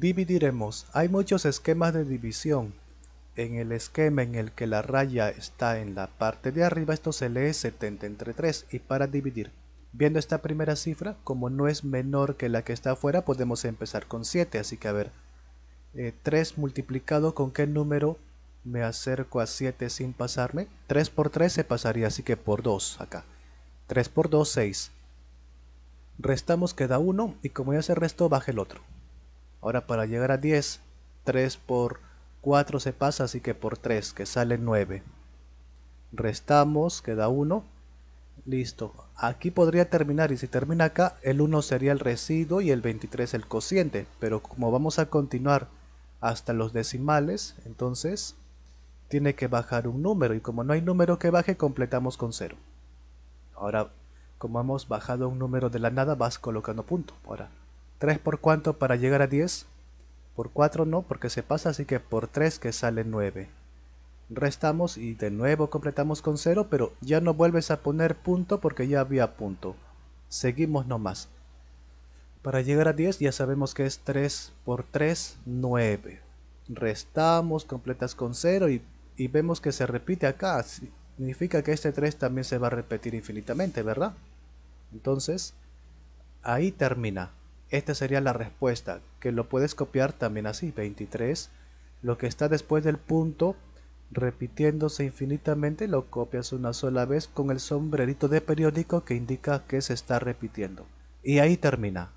Dividiremos. Hay muchos esquemas de división. En el esquema en el que la raya está en la parte de arriba, esto se lee 70 entre 3 y para dividir. Viendo esta primera cifra, como no es menor que la que está afuera, podemos empezar con 7. Así que a ver, 3 eh, multiplicado con qué número me acerco a 7 sin pasarme. 3 por 3 se pasaría, así que por 2 acá. 3 por 2, 6. Restamos queda 1 y como ya se restó, baja el otro. Ahora para llegar a 10, 3 por 4 se pasa, así que por 3, que sale 9. Restamos, queda 1. Listo. Aquí podría terminar y si termina acá, el 1 sería el residuo y el 23 el cociente. Pero como vamos a continuar hasta los decimales, entonces tiene que bajar un número y como no hay número que baje, completamos con 0. Ahora, como hemos bajado un número de la nada, vas colocando punto. Ahora, 3 por cuánto para llegar a 10? Por 4 no, porque se pasa, así que por 3 que sale 9. Restamos y de nuevo completamos con 0, pero ya no vuelves a poner punto porque ya había punto. Seguimos nomás. Para llegar a 10 ya sabemos que es 3 por 3, 9. Restamos, completas con 0 y, y vemos que se repite acá. Significa que este 3 también se va a repetir infinitamente, ¿verdad? Entonces, ahí termina. Esta sería la respuesta, que lo puedes copiar también así, 23. Lo que está después del punto, repitiéndose infinitamente, lo copias una sola vez con el sombrerito de periódico que indica que se está repitiendo. Y ahí termina.